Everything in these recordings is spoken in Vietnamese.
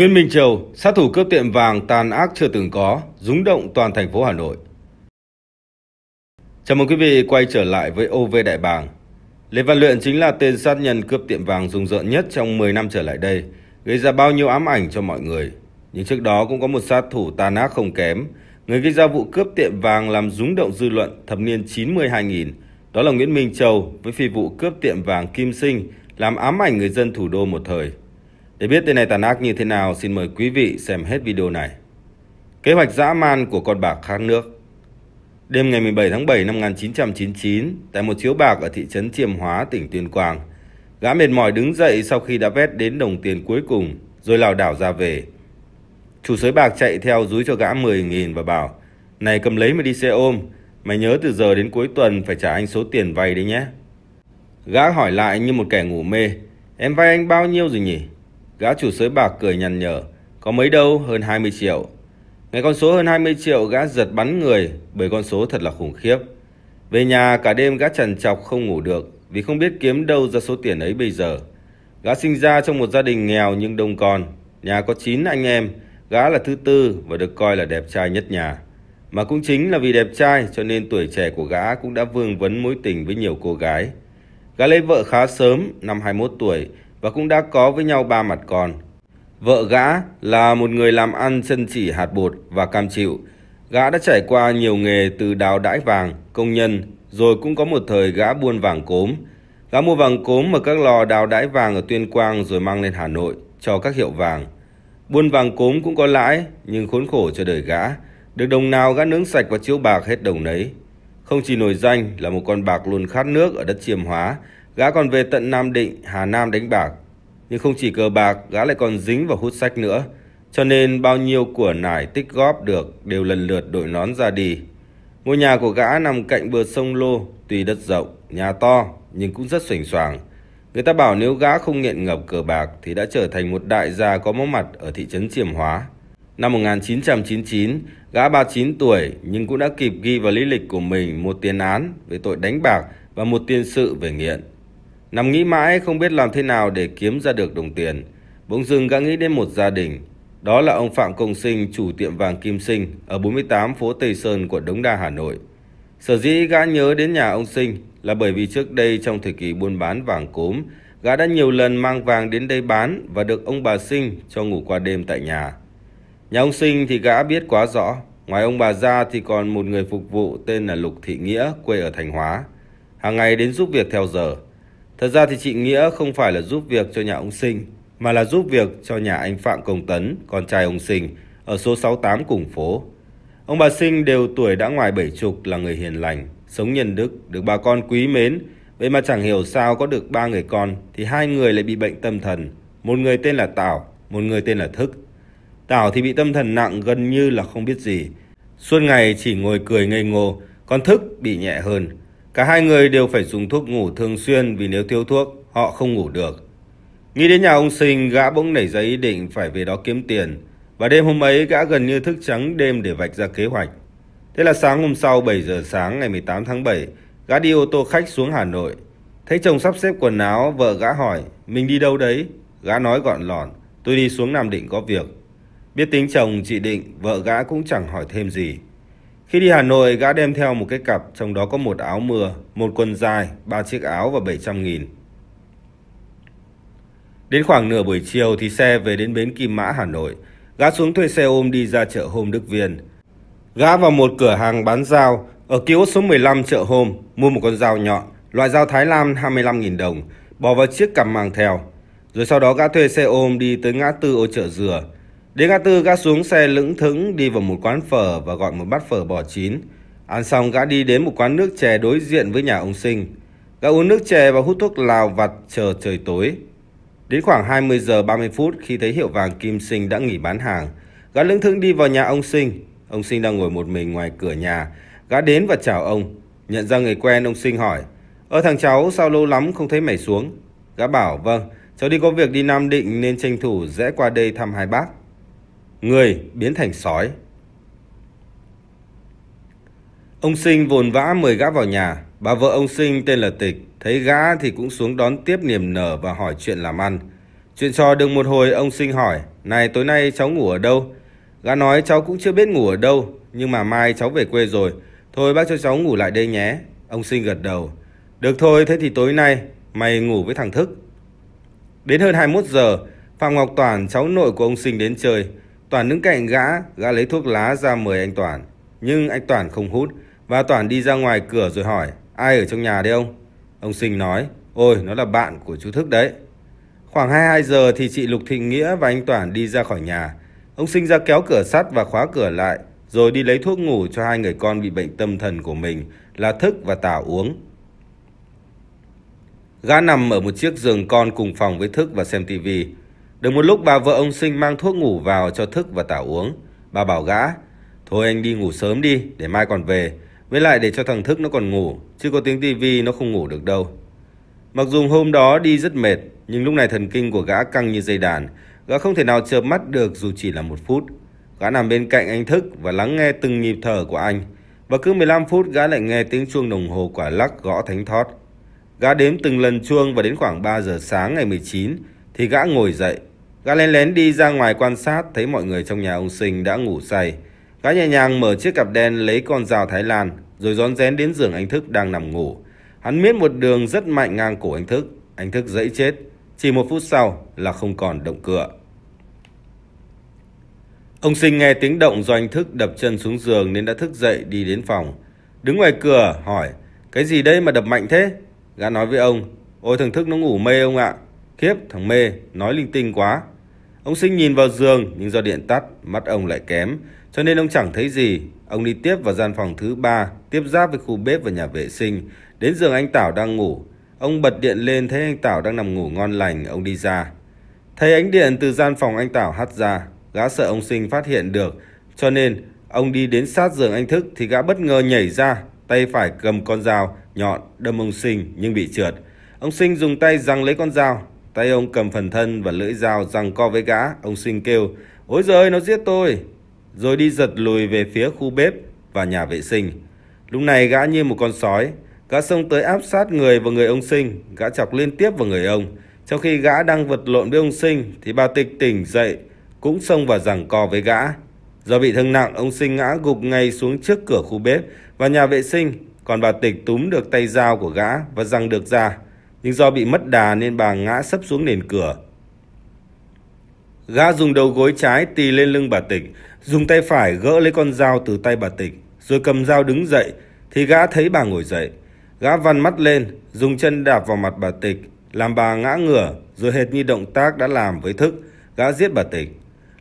Nguyễn Minh Châu, sát thủ cướp tiệm vàng tàn ác chưa từng có, rúng động toàn thành phố Hà Nội. Chào mừng quý vị quay trở lại với OV Đại Bàng. Lê Văn Luyện chính là tên sát nhân cướp tiệm vàng rùng rợn nhất trong 10 năm trở lại đây, gây ra bao nhiêu ám ảnh cho mọi người. Nhưng trước đó cũng có một sát thủ tàn ác không kém, người gây ra vụ cướp tiệm vàng làm rúng động dư luận thập niên 90 2000. đó là Nguyễn Minh Châu với phi vụ cướp tiệm vàng Kim Sinh làm ám ảnh người dân thủ đô một thời. Để biết tên này tàn ác như thế nào, xin mời quý vị xem hết video này. Kế hoạch dã man của con bạc khát nước Đêm ngày 17 tháng 7 năm 1999, tại một chiếu bạc ở thị trấn Chiêm Hóa, tỉnh Tuyên Quang, gã mệt mỏi đứng dậy sau khi đã vét đến đồng tiền cuối cùng, rồi lảo đảo ra về. Chủ sới bạc chạy theo dúi cho gã 10.000 và bảo, này cầm lấy mà đi xe ôm, mày nhớ từ giờ đến cuối tuần phải trả anh số tiền vay đấy nhé. Gã hỏi lại như một kẻ ngủ mê, em vay anh bao nhiêu rồi nhỉ? Gã chủ sới bạc cười nhằn nhở, có mấy đâu hơn 20 triệu. ngày con số hơn 20 triệu gã giật bắn người bởi con số thật là khủng khiếp. Về nhà cả đêm gã trần chọc không ngủ được vì không biết kiếm đâu ra số tiền ấy bây giờ. Gã sinh ra trong một gia đình nghèo nhưng đông con, nhà có 9 anh em, gã là thứ tư và được coi là đẹp trai nhất nhà. Mà cũng chính là vì đẹp trai cho nên tuổi trẻ của gã cũng đã vương vấn mối tình với nhiều cô gái. Gã lấy vợ khá sớm, năm 21 tuổi, và cũng đã có với nhau ba mặt con. Vợ gã là một người làm ăn chân chỉ hạt bột và cam chịu. Gã đã trải qua nhiều nghề từ đào đãi vàng, công nhân, rồi cũng có một thời gã buôn vàng cốm. Gã mua vàng cốm ở các lò đào đãi vàng ở Tuyên Quang rồi mang lên Hà Nội cho các hiệu vàng. Buôn vàng cốm cũng có lãi, nhưng khốn khổ cho đời gã. Được đồng nào gã nướng sạch và chiếu bạc hết đồng nấy. Không chỉ nổi danh là một con bạc luôn khát nước ở đất chiêm hóa, Gã còn về tận Nam Định, Hà Nam đánh bạc. Nhưng không chỉ cờ bạc, gã lại còn dính vào hút sách nữa. Cho nên bao nhiêu của nải tích góp được đều lần lượt đội nón ra đi. Ngôi nhà của gã nằm cạnh bờ sông Lô, tuy đất rộng, nhà to nhưng cũng rất sảnh soàng. Người ta bảo nếu gã không nghiện ngập cờ bạc thì đã trở thành một đại gia có máu mặt ở thị trấn Chiêm Hóa. Năm 1999, gã 39 tuổi nhưng cũng đã kịp ghi vào lý lịch của mình một tiền án về tội đánh bạc và một tiền sự về nghiện. Nằm nghĩ mãi không biết làm thế nào để kiếm ra được đồng tiền. Bỗng dưng gã nghĩ đến một gia đình. Đó là ông Phạm Công Sinh, chủ tiệm vàng Kim Sinh ở 48 phố Tây Sơn, quận Đống Đa, Hà Nội. Sở dĩ gã nhớ đến nhà ông Sinh là bởi vì trước đây trong thời kỳ buôn bán vàng cốm, gã đã nhiều lần mang vàng đến đây bán và được ông bà Sinh cho ngủ qua đêm tại nhà. Nhà ông Sinh thì gã biết quá rõ, ngoài ông bà ra thì còn một người phục vụ tên là Lục Thị Nghĩa, quê ở Thành Hóa. Hàng ngày đến giúp việc theo giờ. Thật ra thì chị Nghĩa không phải là giúp việc cho nhà ông Sinh, mà là giúp việc cho nhà anh Phạm Công Tấn, con trai ông Sinh, ở số 68 cùng phố. Ông bà Sinh đều tuổi đã ngoài bảy chục là người hiền lành, sống nhân đức, được bà con quý mến. Vậy mà chẳng hiểu sao có được ba người con thì hai người lại bị bệnh tâm thần. Một người tên là Tảo, một người tên là Thức. Tảo thì bị tâm thần nặng gần như là không biết gì. Suốt ngày chỉ ngồi cười ngây ngô, còn Thức bị nhẹ hơn. Cả hai người đều phải dùng thuốc ngủ thường xuyên vì nếu thiếu thuốc, họ không ngủ được. Nghĩ đến nhà ông Sinh, gã bỗng nảy ra ý định phải về đó kiếm tiền. Và đêm hôm ấy, gã gần như thức trắng đêm để vạch ra kế hoạch. Thế là sáng hôm sau 7 giờ sáng ngày 18 tháng 7, gã đi ô tô khách xuống Hà Nội. Thấy chồng sắp xếp quần áo, vợ gã hỏi, mình đi đâu đấy? Gã nói gọn lỏn, tôi đi xuống Nam Định có việc. Biết tính chồng chị Định, vợ gã cũng chẳng hỏi thêm gì. Khi đi Hà Nội, gã đem theo một cái cặp, trong đó có một áo mưa, một quần dài, ba chiếc áo và 700 nghìn. Đến khoảng nửa buổi chiều thì xe về đến bến Kim Mã, Hà Nội. Gã xuống thuê xe ôm đi ra chợ hôm Đức Viên. Gã vào một cửa hàng bán dao ở kiosk số 15 chợ hôm mua một con dao nhọn, loại dao Thái Lan 25.000 đồng, bỏ vào chiếc cằm mang theo. Rồi sau đó gã thuê xe ôm đi tới ngã tư ô chợ dừa, Đến ngã tư gã xuống xe lững thững đi vào một quán phở và gọi một bát phở bò chín. Ăn xong gã đi đến một quán nước chè đối diện với nhà ông Sinh. Gã uống nước chè và hút thuốc lào vặt chờ trời tối. Đến khoảng 20 giờ 30 phút khi thấy hiệu vàng Kim Sinh đã nghỉ bán hàng, gã lững thững đi vào nhà ông Sinh. Ông Sinh đang ngồi một mình ngoài cửa nhà. Gã đến và chào ông. Nhận ra người quen ông Sinh hỏi, Ơ thằng cháu sao lâu lắm không thấy mày xuống? Gã bảo, vâng, cháu đi có việc đi Nam Định nên tranh thủ rẽ qua đây thăm hai bác người biến thành sói. Ông Sinh vồn vã mời gã vào nhà, bà vợ ông Sinh tên là Tịch, thấy gã thì cũng xuống đón tiếp niềm nở và hỏi chuyện làm ăn. Chuyện trò được một hồi ông Sinh hỏi, này tối nay cháu ngủ ở đâu? Gã nói cháu cũng chưa biết ngủ ở đâu, nhưng mà mai cháu về quê rồi, thôi bác cho cháu ngủ lại đây nhé. Ông Sinh gật đầu, được thôi thế thì tối nay mày ngủ với thằng Thức. Đến hơn 21 giờ, Phạm Ngọc Toàn cháu nội của ông Sinh đến chơi, Toàn đứng cạnh gã, gã lấy thuốc lá ra mời anh Toàn. Nhưng anh Toàn không hút và Toàn đi ra ngoài cửa rồi hỏi ai ở trong nhà đây ông? Ông Sinh nói ôi nó là bạn của chú Thức đấy. Khoảng 22 giờ thì chị Lục Thị Nghĩa và anh Toàn đi ra khỏi nhà. Ông Sinh ra kéo cửa sắt và khóa cửa lại rồi đi lấy thuốc ngủ cho hai người con bị bệnh tâm thần của mình là Thức và Tả uống. Gã nằm ở một chiếc giường con cùng phòng với Thức và xem tivi. Được một lúc bà vợ ông Sinh mang thuốc ngủ vào cho thức và tảo uống. Bà bảo gã, thôi anh đi ngủ sớm đi, để mai còn về. Với lại để cho thằng thức nó còn ngủ, chứ có tiếng tivi nó không ngủ được đâu. Mặc dù hôm đó đi rất mệt, nhưng lúc này thần kinh của gã căng như dây đàn. Gã không thể nào chợp mắt được dù chỉ là một phút. Gã nằm bên cạnh anh thức và lắng nghe từng nhịp thở của anh. Và cứ 15 phút gã lại nghe tiếng chuông đồng hồ quả lắc gõ thánh thót. Gã đếm từng lần chuông và đến khoảng 3 giờ sáng ngày 19 thì gã ngồi dậy Gã lén lén đi ra ngoài quan sát thấy mọi người trong nhà ông Sinh đã ngủ say. Gã nhẹ nhàng mở chiếc cặp đen lấy con dao Thái Lan rồi rón rén đến giường anh Thức đang nằm ngủ. Hắn miết một đường rất mạnh ngang cổ anh Thức. Anh Thức dẫy chết. Chỉ một phút sau là không còn động cửa. Ông Sinh nghe tiếng động do anh Thức đập chân xuống giường nên đã thức dậy đi đến phòng. Đứng ngoài cửa hỏi Cái gì đây mà đập mạnh thế? Gã nói với ông Ôi thằng Thức nó ngủ mê ông ạ. Kiếp thằng mê nói linh tinh quá. Ông Sinh nhìn vào giường nhưng do điện tắt, mắt ông lại kém, cho nên ông chẳng thấy gì. Ông đi tiếp vào gian phòng thứ ba, tiếp giáp với khu bếp và nhà vệ sinh, đến giường anh Tảo đang ngủ. Ông bật điện lên thấy anh Tảo đang nằm ngủ ngon lành, ông đi ra. Thấy ánh điện từ gian phòng anh Tảo hắt ra, gã sợ ông Sinh phát hiện được, cho nên ông đi đến sát giường anh Thức thì gã bất ngờ nhảy ra, tay phải cầm con dao nhọn đâm ông Sinh nhưng bị trượt. Ông Sinh dùng tay giằng lấy con dao, Tay ông cầm phần thân và lưỡi dao răng co với gã. Ông Sinh kêu, ôi giời nó giết tôi. Rồi đi giật lùi về phía khu bếp và nhà vệ sinh. Lúc này gã như một con sói. Gã xông tới áp sát người và người ông Sinh. Gã chọc liên tiếp vào người ông. Trong khi gã đang vật lộn với ông Sinh thì bà Tịch tỉnh dậy cũng xông vào giằng co với gã. Do bị thương nặng, ông Sinh ngã gục ngay xuống trước cửa khu bếp và nhà vệ sinh, còn bà Tịch túm được tay dao của gã và giằng được ra nhưng do bị mất đà nên bà ngã sấp xuống nền cửa. Gã dùng đầu gối trái tì lên lưng bà Tịch, dùng tay phải gỡ lấy con dao từ tay bà Tịch, rồi cầm dao đứng dậy, thì gã thấy bà ngồi dậy. Gã vằn mắt lên, dùng chân đạp vào mặt bà Tịch, làm bà ngã ngửa, rồi hệt như động tác đã làm với thức, gã giết bà Tịch.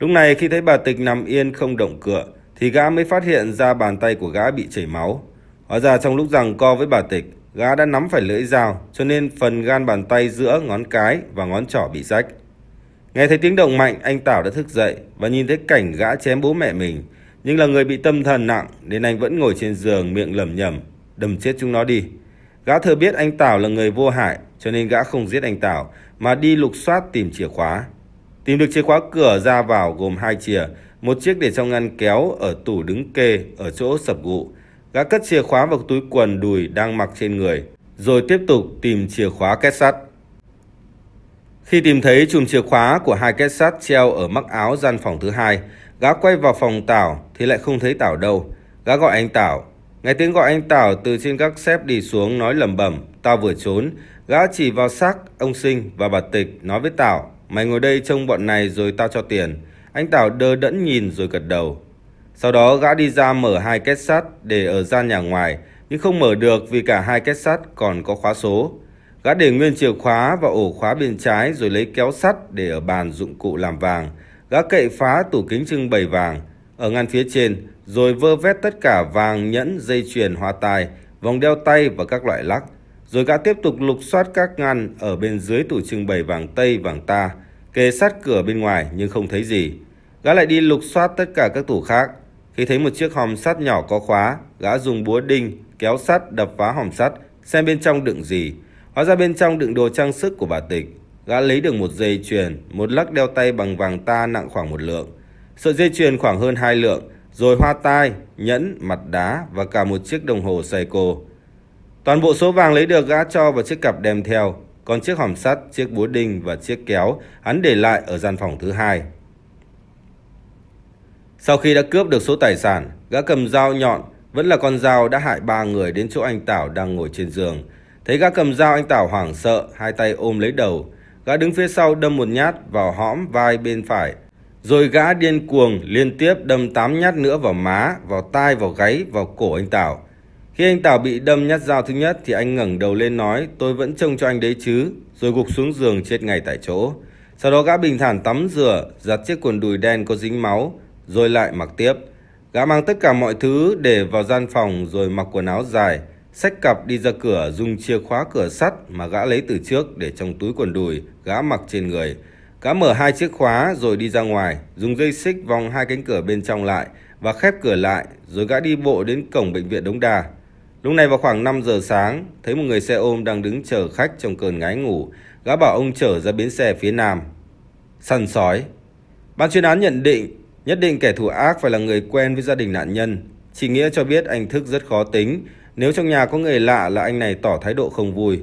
Lúc này khi thấy bà Tịch nằm yên không động cựa, thì gã mới phát hiện ra bàn tay của gã bị chảy máu. Hóa ra trong lúc rằng co với bà Tịch, Gã đã nắm phải lưỡi dao cho nên phần gan bàn tay giữa ngón cái và ngón trỏ bị rách. Nghe thấy tiếng động mạnh, anh Tảo đã thức dậy và nhìn thấy cảnh gã chém bố mẹ mình. Nhưng là người bị tâm thần nặng nên anh vẫn ngồi trên giường miệng lẩm nhẩm, đâm chết chúng nó đi. Gã thừa biết anh Tảo là người vô hại cho nên gã không giết anh Tảo mà đi lục soát tìm chìa khóa. Tìm được chìa khóa cửa ra vào gồm hai chìa, một chiếc để trong ngăn kéo ở tủ đứng kê ở chỗ sập gụ gã cất chìa khóa vào túi quần đùi đang mặc trên người, rồi tiếp tục tìm chìa khóa két sắt. Khi tìm thấy chùm chìa khóa của hai két sắt treo ở mắc áo gian phòng thứ hai, gã quay vào phòng Tảo thì lại không thấy Tảo đâu. Gã gọi anh Tảo. Nghe tiếng gọi anh Tảo từ trên các xếp đi xuống nói lầm bẩm, tao vừa trốn. Gã chỉ vào xác ông Sinh và bà Tịch nói với Tảo, mày ngồi đây trông bọn này rồi tao cho tiền. Anh Tảo đơ đẫn nhìn rồi gật đầu. Sau đó gã đi ra mở hai két sắt để ở gian nhà ngoài, nhưng không mở được vì cả hai két sắt còn có khóa số. Gã để nguyên chìa khóa và ổ khóa bên trái rồi lấy kéo sắt để ở bàn dụng cụ làm vàng. Gã cậy phá tủ kính trưng bày vàng ở ngăn phía trên rồi vơ vét tất cả vàng, nhẫn, dây chuyền, hoa tai, vòng đeo tay và các loại lắc. Rồi gã tiếp tục lục soát các ngăn ở bên dưới tủ trưng bày vàng tây, vàng ta, kề sát cửa bên ngoài nhưng không thấy gì. Gã lại đi lục soát tất cả các tủ khác khi thấy một chiếc hòm sắt nhỏ có khóa, gã dùng búa đinh, kéo sắt đập phá hòm sắt, xem bên trong đựng gì. Hóa ra bên trong đựng đồ trang sức của bà Tịch. Gã lấy được một dây chuyền, một lắc đeo tay bằng vàng ta nặng khoảng một lượng. Sợi dây chuyền khoảng hơn hai lượng, rồi hoa tai, nhẫn, mặt đá và cả một chiếc đồng hồ Seiko. Toàn bộ số vàng lấy được gã cho vào chiếc cặp đem theo, còn chiếc hòm sắt, chiếc búa đinh và chiếc kéo hắn để lại ở gian phòng thứ hai. Sau khi đã cướp được số tài sản, gã cầm dao nhọn, vẫn là con dao đã hại ba người đến chỗ anh Tảo đang ngồi trên giường. Thấy gã cầm dao anh Tảo hoảng sợ, hai tay ôm lấy đầu. Gã đứng phía sau đâm một nhát vào hõm vai bên phải. Rồi gã điên cuồng liên tiếp đâm tám nhát nữa vào má, vào tai, vào gáy, vào cổ anh Tảo. Khi anh Tảo bị đâm nhát dao thứ nhất thì anh ngẩng đầu lên nói tôi vẫn trông cho anh đấy chứ, rồi gục xuống giường chết ngay tại chỗ. Sau đó gã bình thản tắm rửa, giặt chiếc quần đùi đen có dính máu, rồi lại mặc tiếp. Gã mang tất cả mọi thứ để vào gian phòng rồi mặc quần áo dài, xách cặp đi ra cửa dùng chìa khóa cửa sắt mà gã lấy từ trước để trong túi quần đùi, gã mặc trên người. Gã mở hai chiếc khóa rồi đi ra ngoài, dùng dây xích vòng hai cánh cửa bên trong lại và khép cửa lại, rồi gã đi bộ đến cổng bệnh viện Đống Đa. Lúc này vào khoảng 5 giờ sáng, thấy một người xe ôm đang đứng chờ khách trong cơn ngái ngủ, gã bảo ông chở ra bến xe phía nam. Săn sói. Ban chuyên án nhận định Nhất định kẻ thù ác phải là người quen với gia đình nạn nhân. Chị Nghĩa cho biết anh Thức rất khó tính, nếu trong nhà có người lạ là anh này tỏ thái độ không vui.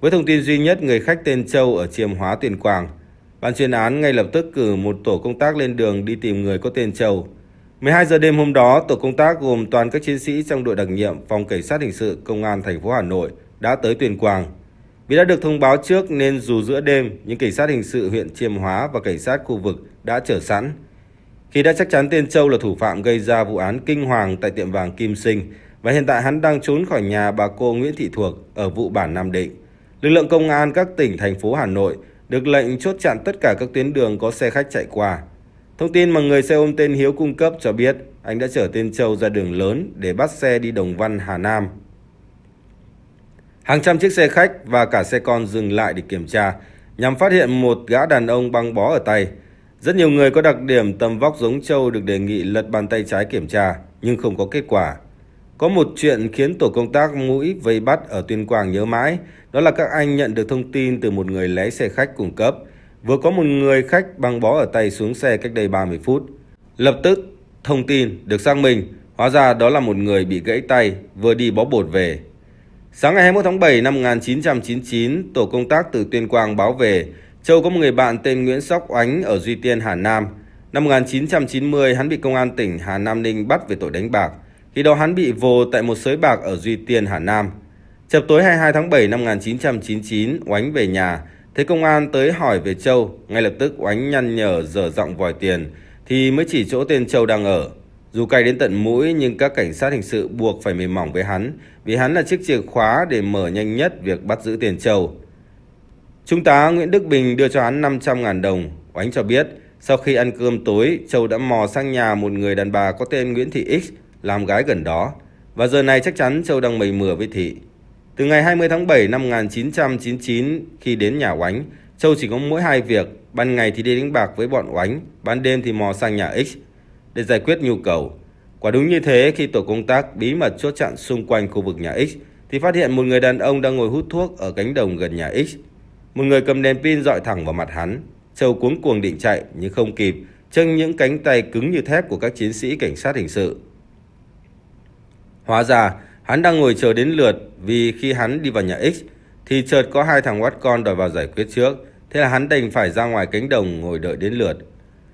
Với thông tin duy nhất người khách tên Châu ở Chiêm Hóa Tuyên Quang, ban chuyên án ngay lập tức cử một tổ công tác lên đường đi tìm người có tên Châu. 12 giờ đêm hôm đó, tổ công tác gồm toàn các chiến sĩ trong đội đặc nhiệm phòng cảnh sát hình sự công an thành phố Hà Nội đã tới Tuyên Quang. Vì đã được thông báo trước nên dù giữa đêm, những cảnh sát hình sự huyện Chiêm Hóa và cảnh sát khu vực đã chờ sẵn khi đã chắc chắn Tiên Châu là thủ phạm gây ra vụ án kinh hoàng tại tiệm vàng Kim Sinh và hiện tại hắn đang trốn khỏi nhà bà cô Nguyễn Thị Thuộc ở vụ bản Nam Định. Lực lượng công an các tỉnh, thành phố Hà Nội được lệnh chốt chặn tất cả các tuyến đường có xe khách chạy qua. Thông tin mà người xe ôm tên Hiếu cung cấp cho biết anh đã chở Tiên Châu ra đường lớn để bắt xe đi Đồng Văn, Hà Nam. Hàng trăm chiếc xe khách và cả xe con dừng lại để kiểm tra nhằm phát hiện một gã đàn ông băng bó ở tay – rất nhiều người có đặc điểm tầm vóc giống trâu được đề nghị lật bàn tay trái kiểm tra nhưng không có kết quả. Có một chuyện khiến tổ công tác mũi vây bắt ở Tuyên Quang nhớ mãi, đó là các anh nhận được thông tin từ một người lái xe khách cung cấp. Vừa có một người khách băng bó ở tay xuống xe cách đây 30 phút. Lập tức, thông tin được xác minh, hóa ra đó là một người bị gãy tay vừa đi bó bột về. Sáng ngày 21 tháng 7 năm 1999, tổ công tác từ Tuyên Quang báo về Châu có một người bạn tên Nguyễn Sóc Ánh ở Duy Tiên, Hà Nam. Năm 1990, hắn bị công an tỉnh Hà Nam Ninh bắt về tội đánh bạc. Khi đó hắn bị vô tại một sới bạc ở Duy Tiên, Hà Nam. Chập tối 22 tháng 7 năm 1999, Oánh về nhà, thấy công an tới hỏi về Châu. Ngay lập tức Oánh nhăn nhở dở giọng vòi tiền, thì mới chỉ chỗ tên Châu đang ở. Dù cay đến tận mũi nhưng các cảnh sát hình sự buộc phải mềm mỏng với hắn vì hắn là chiếc chìa khóa để mở nhanh nhất việc bắt giữ tiền Châu. Trung tá Nguyễn Đức Bình đưa cho hắn 500.000 đồng. Oánh cho biết, sau khi ăn cơm tối, Châu đã mò sang nhà một người đàn bà có tên Nguyễn Thị X làm gái gần đó. Và giờ này chắc chắn Châu đang mầy mửa với Thị. Từ ngày 20 tháng 7 năm 1999, khi đến nhà Oánh, Châu chỉ có mỗi hai việc, ban ngày thì đi đánh bạc với bọn Oánh, ban đêm thì mò sang nhà X để giải quyết nhu cầu. Quả đúng như thế, khi tổ công tác bí mật chốt chặn xung quanh khu vực nhà X, thì phát hiện một người đàn ông đang ngồi hút thuốc ở cánh đồng gần nhà X. Một người cầm đèn pin dọi thẳng vào mặt hắn. Châu cuống cuồng định chạy nhưng không kịp, chân những cánh tay cứng như thép của các chiến sĩ cảnh sát hình sự. Hóa ra, hắn đang ngồi chờ đến lượt vì khi hắn đi vào nhà X thì chợt có hai thằng quát con đòi vào giải quyết trước. Thế là hắn đành phải ra ngoài cánh đồng ngồi đợi đến lượt.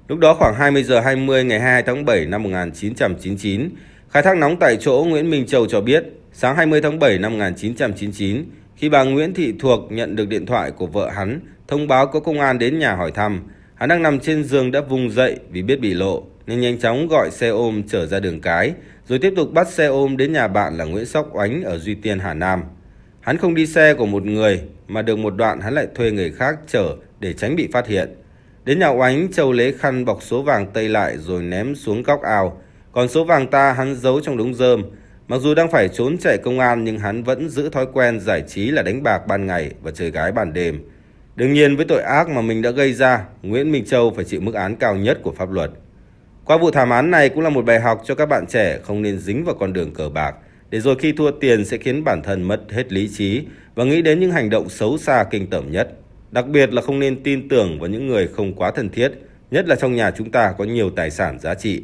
Lúc đó khoảng 20 giờ 20 ngày 22 tháng 7 năm 1999, khai thác nóng tại chỗ Nguyễn Minh Châu cho biết, sáng 20 tháng 7 năm 1999, khi bà Nguyễn Thị Thuộc nhận được điện thoại của vợ hắn, thông báo có công an đến nhà hỏi thăm, hắn đang nằm trên giường đã vùng dậy vì biết bị lộ nên nhanh chóng gọi xe ôm trở ra đường cái, rồi tiếp tục bắt xe ôm đến nhà bạn là Nguyễn Sóc Oánh ở Duy Tiên, Hà Nam. Hắn không đi xe của một người mà được một đoạn hắn lại thuê người khác chở để tránh bị phát hiện. Đến nhà Oánh, Châu lấy khăn bọc số vàng tây lại rồi ném xuống góc ao. Còn số vàng ta hắn giấu trong đống rơm, Mặc dù đang phải trốn chạy công an nhưng hắn vẫn giữ thói quen giải trí là đánh bạc ban ngày và chơi gái ban đêm. Đương nhiên với tội ác mà mình đã gây ra, Nguyễn Minh Châu phải chịu mức án cao nhất của pháp luật. Qua vụ thảm án này cũng là một bài học cho các bạn trẻ không nên dính vào con đường cờ bạc, để rồi khi thua tiền sẽ khiến bản thân mất hết lý trí và nghĩ đến những hành động xấu xa kinh tởm nhất. Đặc biệt là không nên tin tưởng vào những người không quá thân thiết, nhất là trong nhà chúng ta có nhiều tài sản giá trị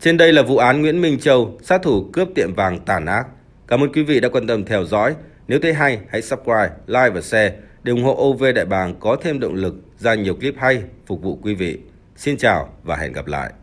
trên đây là vụ án Nguyễn Minh Châu, sát thủ cướp tiệm vàng tàn ác. Cảm ơn quý vị đã quan tâm theo dõi. Nếu thấy hay, hãy subscribe, like và share để ủng hộ OV Đại Bàng có thêm động lực ra nhiều clip hay phục vụ quý vị. Xin chào và hẹn gặp lại.